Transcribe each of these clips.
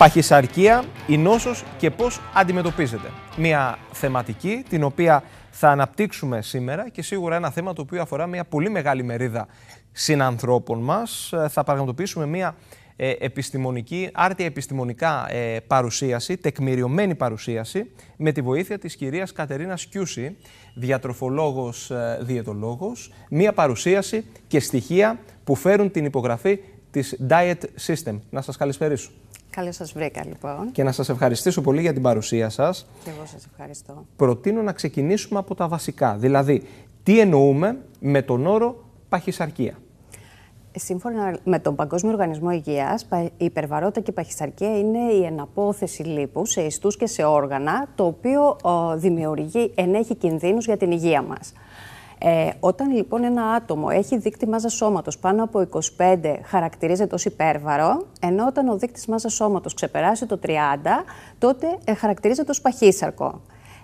Παχυσαρκία, η νόσος και πώς αντιμετωπίζεται. Μια θεματική την οποία θα αναπτύξουμε σήμερα και σίγουρα ένα θέμα το οποίο αφορά μια πολύ μεγάλη μερίδα συνανθρώπων μας. Ε, θα πραγματοποιήσουμε μια ε, επιστημονική, άρτια επιστημονικά ε, παρουσίαση, τεκμηριωμένη παρουσίαση, με τη βοήθεια της κυρίας Κατερίνας Κιούση, διατροφολόγος, ε, διαιτολόγος, μία παρουσίαση και στοιχεία που φέρουν την υπογραφή της Diet System. Να σας καλησπερίσω. Καλώς σας βρήκα λοιπόν. Και να σας ευχαριστήσω πολύ για την παρουσία σας. Και εγώ σας ευχαριστώ. Προτείνω να ξεκινήσουμε από τα βασικά. Δηλαδή, τι εννοούμε με τον όρο παχυσαρκία. Σύμφωνα με τον Παγκόσμιο Οργανισμό Υγείας, η υπερβαρότητα και η παχυσαρκία είναι η εναπόθεση λίπου σε ιστούς και σε όργανα, το οποίο δημιουργεί, ενέχει κινδύνους για την υγεία μας. Ε, όταν λοιπόν ένα άτομο έχει δείκτη μάζας σώματος πάνω από 25 χαρακτηρίζεται ως υπέρβαρο, ενώ όταν ο δείκτης μάζας σώματος ξεπεράσει το 30, τότε ε, χαρακτηρίζεται ως παχύσαρκο.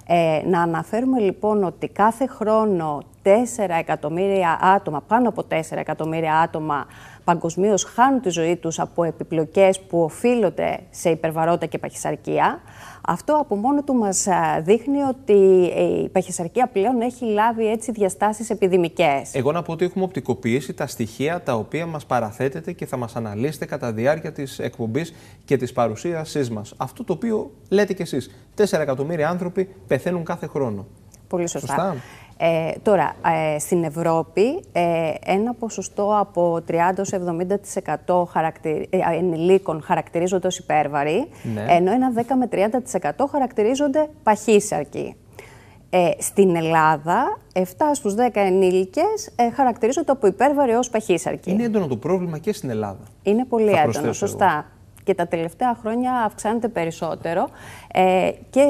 Ε, να αναφέρουμε λοιπόν ότι κάθε χρόνο 4 εκατομμύρια άτομα, πάνω από 4 εκατομμύρια άτομα παγκοσμίως χάνουν τη ζωή τους από επιπλοκές που οφείλονται σε υπερβαρότητα και παχυσαρκία. Αυτό από μόνο του μας ε, δείχνει ότι η παχυσαρκία πλέον έχει λάβει έτσι διαστάσεις επιδημικές. Εγώ να πω ότι έχουμε οπτικοποιήσει τα στοιχεία τα οποία μας παραθέτεται και θα μας αναλύσετε κατά διάρκεια της εκπομπής και της παρουσίασής μας. Αυτό το οποίο λέτε κι εσείς, 4 εκατομμύρια άνθρωποι πεθαίνουν κάθε χρόνο. Πολύ σωστά. σωστά. Ε, τώρα, ε, στην Ευρώπη, ε, ένα ποσοστό από 30-70% χαρακτηρι... Ε, ενηλίκων χαρακτηρίζονται ως υπέρβαροι, ναι. ενώ ένα 10 30% χαρακτηρίζονται παχύσαρκοι. στην Ελλάδα, 7 στους 10 ενήλικες χαρακτηρίζονται από υπέρβαροι ως παχύσαρκοι. Είναι έντονο το πρόβλημα και στην Ελλάδα. Είναι πολύ έντονο, σωστά και τα τελευταία χρόνια αυξάνεται περισσότερο ε, και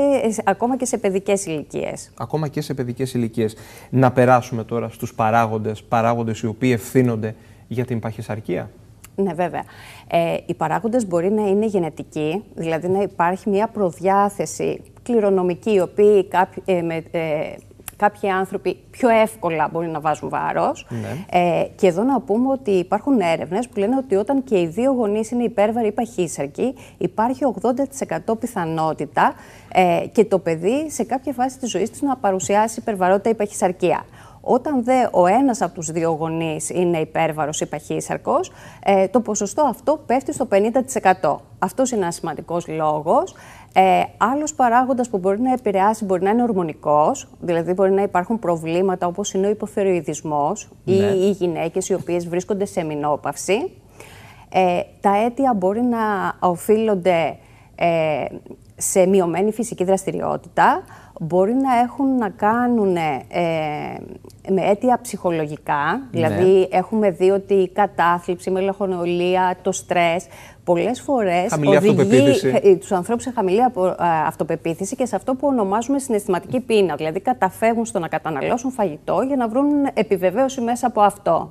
ακόμα και σε παιδικές ηλικίες. Ακόμα και σε παιδικές ηλικίες. Να περάσουμε τώρα στους παράγοντες, παράγοντες οι οποίοι ευθύνονται για την παχυσαρκία. Ναι, βέβαια. Ε, οι παράγοντες μπορεί να είναι γενετικοί, δηλαδή να υπάρχει μια προδιάθεση κληρονομική, η οποία. Ε, με, ε, κάποιοι άνθρωποι πιο εύκολα μπορεί να βάζουν βάρος. Ναι. Ε, και εδώ να πούμε ότι υπάρχουν έρευνες που λένε ότι όταν και οι δύο γονείς είναι υπέρβαροι ή παχύσαρκοι, υπάρχει 80% πιθανότητα ε, και το παιδί σε κάποια φάση της ζωής του να παρουσιάσει υπερβαρότητα ή παχυσαρκία. Όταν δε ο ένας από τους δύο γονείς είναι υπέρβαρος ή ε, το ποσοστό αυτό πέφτει στο 50%. Αυτός είναι ένας σημαντικός λόγος. Ε, Άλλος παράγοντας που μπορεί να επηρεάσει μπορεί να είναι ορμονικός, δηλαδή μπορεί να υπάρχουν προβλήματα όπως είναι ο υποθεροειδισμός ή ναι. οι γυναίκες οι οποίες βρίσκονται σε μηνόπαυση. Ε, τα αίτια μπορεί να οφείλονται ε, σε μειωμένη φυσική δραστηριότητα, μπορεί να έχουν να κάνουν ε, με αίτια ψυχολογικά. Ναι. Δηλαδή, έχουμε δει ότι η κατάθλιψη, η το στρες, πολλές φορές χαμηλή οδηγεί ε, τους ανθρώπους σε χαμηλή αυτοπεποίθηση και σε αυτό που ονομάζουμε συναισθηματική πείνα. Δηλαδή, καταφεύγουν στο να καταναλώσουν φαγητό για να βρουν επιβεβαίωση μέσα από αυτό.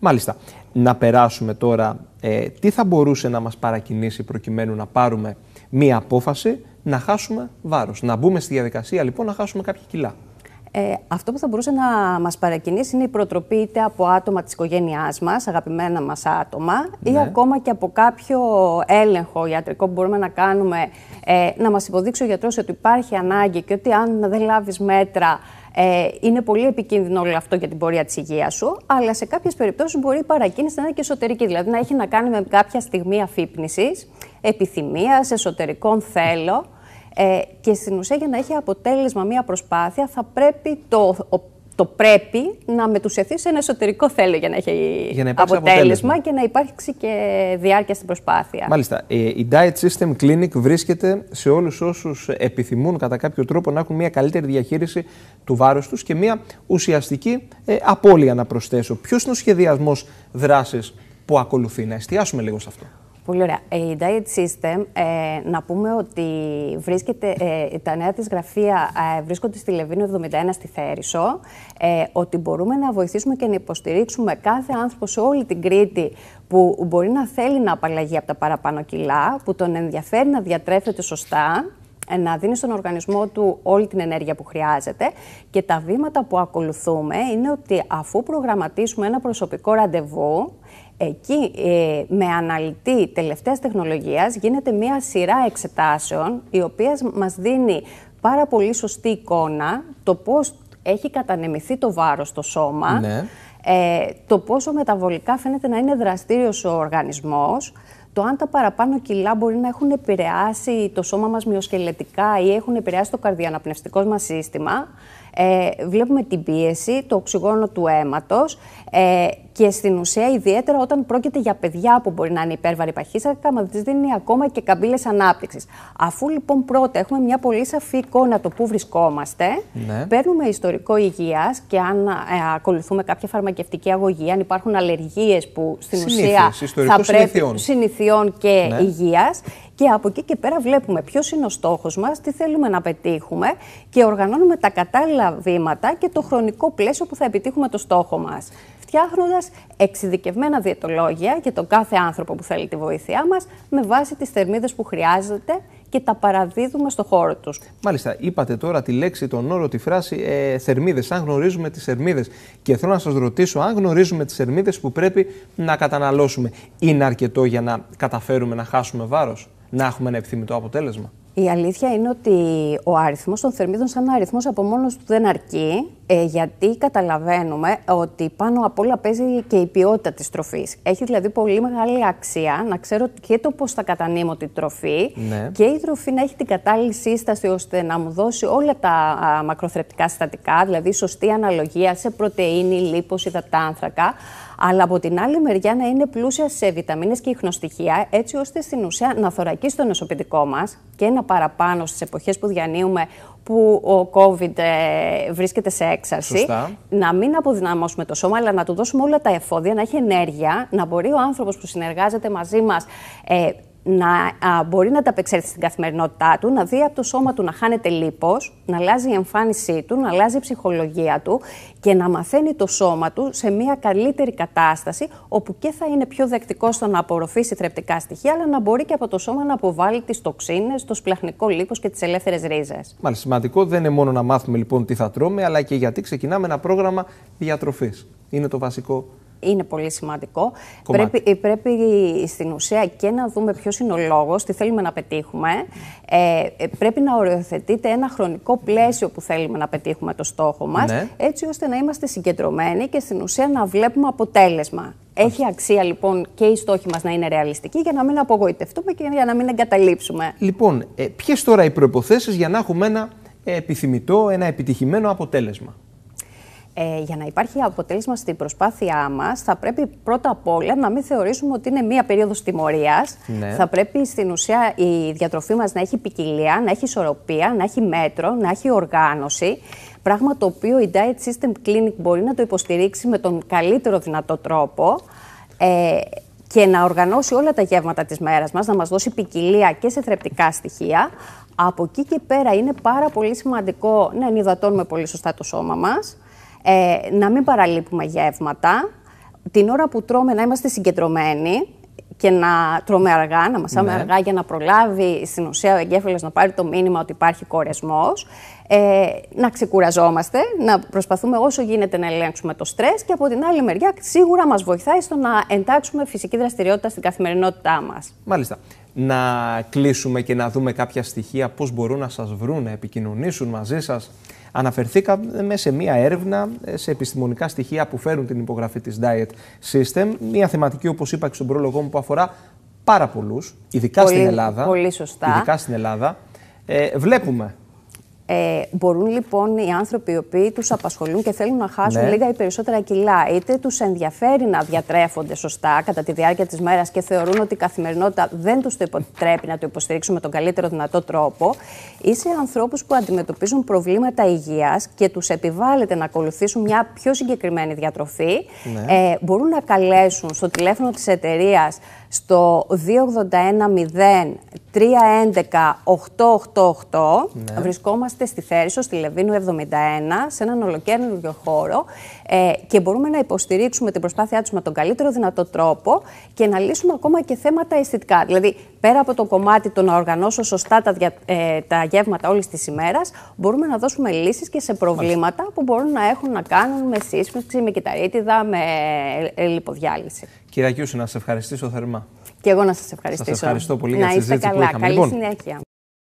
Μάλιστα. Να περάσουμε τώρα ε, τι θα μπορούσε να μας παρακινήσει προκειμένου να πάρουμε μία απόφαση να χάσουμε βάρος. Να μπούμε στη διαδικασία λοιπόν να χάσουμε κάποια κιλά. Ε, αυτό που θα μπορούσε να μας παρακινήσει είναι η προτροπή είτε από άτομα της οικογένειάς μας, αγαπημένα μας άτομα, ναι. ή ακόμα και από κάποιο έλεγχο ιατρικό που μπορούμε να κάνουμε, ε, να μας υποδείξει ο γιατρός ότι υπάρχει ανάγκη και ότι αν δεν λάβεις μέτρα, ε, είναι πολύ επικίνδυνο όλο αυτό για την πορεία της υγείας σου, αλλά σε κάποιες περιπτώσεις μπορεί η παρακίνηση να είναι και εσωτερική, δηλαδή να έχει να κάνει με κάποια στιγμή αφύπνισης, επιθυμίας, εσωτερικών θέλω. Ε, και στην ουσία για να έχει αποτέλεσμα μία προσπάθεια θα πρέπει το, το πρέπει να μετουσιαθεί σε ένα εσωτερικό θέλω για να έχει αποτέλεσμα, αποτέλεσμα, και να υπάρξει και διάρκεια στην προσπάθεια. Μάλιστα. Ε, η Diet System Clinic βρίσκεται σε όλους όσους επιθυμούν κατά κάποιο τρόπο να έχουν μια καλύτερη διαχείριση του βάρους τους και μια ουσιαστική ε, απώλεια να προσθέσω. Ποιος είναι ο σχεδιασμός δράσης που ακολουθεί. Να εστιάσουμε λίγο σε αυτό. Πολύ ωραία. Ε, η Diet System, ε, να πούμε ότι βρίσκεται, ε, τα νέα της γραφεία ε, βρίσκονται στη Λεβίνο 71 στη Θέρησο, ε, ότι μπορούμε να βοηθήσουμε και να υποστηρίξουμε κάθε άνθρωπο σε όλη την Κρήτη που μπορεί να θέλει να απαλλαγεί από τα παραπάνω κιλά, που τον ενδιαφέρει να διατρέφεται σωστά, να δίνει στον οργανισμό του όλη την ενέργεια που χρειάζεται. Και τα βήματα που ακολουθούμε είναι ότι αφού προγραμματίσουμε ένα προσωπικό ραντεβού, Εκεί ε, με αναλυτή τελευταίας τεχνολογίας γίνεται μία σειρά εξετάσεων η οποία μας δίνει πάρα πολύ σωστή εικόνα το πώς έχει κατανεμηθεί το βάρος στο σώμα, ναι. ε, το πόσο μεταβολικά φαίνεται να είναι δραστήριος ο οργανισμός, το αν τα παραπάνω κιλά μπορεί να έχουν επηρεάσει το σώμα μας μυοσκελετικά ή έχουν επηρεάσει το καρδιαναπνευστικό μας σύστημα, ε, βλέπουμε την πίεση, το οξυγόνο του αίματος ε, και στην ουσία ιδιαίτερα όταν πρόκειται για παιδιά που μπορεί να είναι υπέρβαρη παχύσαρκα, μα τις δίνει ακόμα και καμπύλες ανάπτυξης. Αφού λοιπόν πρώτα έχουμε μια πολύ σαφή εικόνα το πού βρισκόμαστε, ναι. παίρνουμε ιστορικό υγείας και αν ε, ακολουθούμε κάποια φαρμακευτική αγωγή, αν υπάρχουν αλλεργίες που στην ουσία θα πρέπει και ναι. υγείας και από εκεί και πέρα βλέπουμε ποιος είναι ο στόχος μας, τι θέλουμε να πετύχουμε και οργανώνουμε τα κατάλληλα βήματα και το χρονικό πλαίσιο που θα επιτύχουμε το στόχο μας. Φτιάχνοντας εξειδικευμένα διαιτολόγια για τον κάθε άνθρωπο που θέλει τη βοήθειά μας με βάση τις θερμίδες που χρειάζεται και τα παραδίδουμε στο χώρο τους. Μάλιστα, είπατε τώρα τη λέξη, τον όρο, τη φράση ε, θερμίδες. Αν γνωρίζουμε τις θερμίδες. Και θέλω να σας ρωτήσω, αν γνωρίζουμε τις θερμίδες που πρέπει να καταναλώσουμε, είναι αρκετό για να καταφέρουμε να χάσουμε βάρος, να έχουμε ένα επιθυμητό αποτέλεσμα. Η αλήθεια είναι ότι ο αριθμός των θερμίδων, σαν αριθμός από μόνος του, δεν αρκεί, ε, γιατί καταλαβαίνουμε ότι πάνω απ' όλα παίζει και η ποιότητα της τροφής. Έχει δηλαδή πολύ μεγάλη αξία να ξέρω και το πώς θα κατανείμω την τροφή ναι. και η τροφή να έχει την κατάλληλη σύσταση ώστε να μου δώσει όλα τα μακροθρεπτικά συστατικά, δηλαδή σωστή αναλογία σε πρωτενη, λίπος, υδατάνθρακα, αλλά από την άλλη μεριά να είναι πλούσια σε βιταμίνες και ιχνοστοιχεία, έτσι ώστε στην ουσία να θωρακίσει το νοσοποιητικό μας και να παραπάνω στις εποχές που διανύουμε που ο COVID ε, βρίσκεται σε έξαρση. Να μην αποδυναμώσουμε το σώμα, αλλά να του δώσουμε όλα τα εφόδια, να έχει ενέργεια, να μπορεί ο άνθρωπος που συνεργάζεται μαζί μας ε, να α, μπορεί να τα στην καθημερινότητά του, να δει από το σώμα του να χάνεται λίπος, να αλλάζει η εμφάνισή του, να αλλάζει η ψυχολογία του και να μαθαίνει το σώμα του σε μια καλύτερη κατάσταση, όπου και θα είναι πιο δεκτικό στο να απορροφήσει θρεπτικά στοιχεία, αλλά να μπορεί και από το σώμα να αποβάλει τις τοξίνες, το σπλαχνικό λίπος και τις ελεύθερες ρίζες. Μάλιστα, σημαντικό δεν είναι μόνο να μάθουμε λοιπόν τι θα τρώμε, αλλά και γιατί ξεκινάμε ένα πρόγραμμα διατροφής. Είναι το βασικό είναι πολύ σημαντικό. Πρέπει, πρέπει στην ουσία και να δούμε ποιος είναι ο λόγος, τι θέλουμε να πετύχουμε. Ε, ε πρέπει να οριοθετείτε ένα χρονικό πλαίσιο που θέλουμε να πετύχουμε το στόχο μας, ναι. έτσι ώστε να είμαστε συγκεντρωμένοι και στην ουσία να βλέπουμε αποτέλεσμα. Έχει αξία λοιπόν και οι στόχοι μας να είναι ρεαλιστικοί για να μην απογοητευτούμε και για να μην εγκαταλείψουμε. Λοιπόν, ε, ποιες τώρα οι προποθέσει για να έχουμε ένα επιθυμητό, ένα επιτυχημένο αποτέλεσμα. Ε, για να υπάρχει αποτέλεσμα στην προσπάθειά μας, θα πρέπει πρώτα απ' όλα να μην θεωρήσουμε ότι είναι μία περίοδος τιμωρίας. Ναι. Θα πρέπει στην ουσία η διατροφή μας να έχει ποικιλία, να έχει ισορροπία, να έχει μέτρο, να έχει οργάνωση. Πράγμα το οποίο η Diet System Clinic μπορεί να το υποστηρίξει με τον καλύτερο δυνατό τρόπο. Ε, και να οργανώσει όλα τα γεύματα της μέρας μας, να μας δώσει ποικιλία και σε θρεπτικά στοιχεία. Από εκεί και πέρα είναι πάρα πολύ σημαντικό να ενυδατώνουμε πολύ σωστά το σώμα μας, ε, να μην παραλείπουμε γεύματα, την ώρα που τρώμε να είμαστε συγκεντρωμένοι και να τρώμε αργά, να μασάμε ναι. αργά για να προλάβει στην ουσία ο εγκέφαλος να πάρει το μήνυμα ότι υπάρχει κορεσμός, ε, να ξεκουραζόμαστε, να προσπαθούμε όσο γίνεται να ελέγξουμε το στρες και από την άλλη μεριά σίγουρα μας βοηθάει στο να εντάξουμε φυσική δραστηριότητα στην καθημερινότητά μας. Μάλιστα να κλείσουμε και να δούμε κάποια στοιχεία πώς μπορούν να σας βρουν, να επικοινωνήσουν μαζί σας. Αναφερθήκαμε σε μία έρευνα ε, σε επιστημονικά στοιχεία που φέρουν την υπογραφή της Diet System, μία θεματική όπως είπα και στον πρόλογό μου που αφορά πάρα πολλούς, ειδικά στην Ελλάδα. Πολύ σωστά. Ειδικά στην Ελλάδα. Ε, βλέπουμε ε, μπορούν λοιπόν οι άνθρωποι οι οποίοι τους απασχολούν και θέλουν να χάσουν ναι. λίγα ή περισσότερα κιλά, είτε τους ενδιαφέρει να διατρέφονται σωστά κατά τη διάρκεια της μέρας και θεωρούν ότι η περισσοτερα κιλα ειτε του ενδιαφερει να διατρεφονται σωστα κατα τη διαρκεια τη μέρα και θεωρουν οτι η καθημερινοτητα δεν τους το επιτρέπει να το υποστηρίξουν με τον καλύτερο δυνατό τρόπο, ή σε ανθρώπους που αντιμετωπίζουν προβλήματα υγείας και τους επιβάλλεται να ακολουθήσουν μια πιο συγκεκριμένη διατροφή, ναι. ε, μπορούν να καλέσουν στο τηλέφωνο της εταιρείας στο 281 311 888 Βρισκόμαστε στη Θέρισο, στη Λεβίνου 71, σε έναν ολοκαίρινο χώρο ε, και μπορούμε να υποστηρίξουμε την προσπάθειά τους με τον καλύτερο δυνατό τρόπο και να λύσουμε ακόμα και θέματα αισθητικά. Δηλαδή, πέρα από το κομμάτι το να οργανώσω σωστά τα, δια, ε, τα γεύματα όλης της ημέρας, μπορούμε να δώσουμε λύσεις και σε προβλήματα που μπορούν να έχουν να κάνουν με σύσφυξη, με κυταρίτιδα, με ε, λιποδιάλυση. Κυρία να σας ευχαριστήσω θερμά. Και εγώ να σας ευχαριστήσω. Σας ευχαριστώ πολύ να για τη συζήτηση καλά. Καλή λοιπόν, συνέχεια.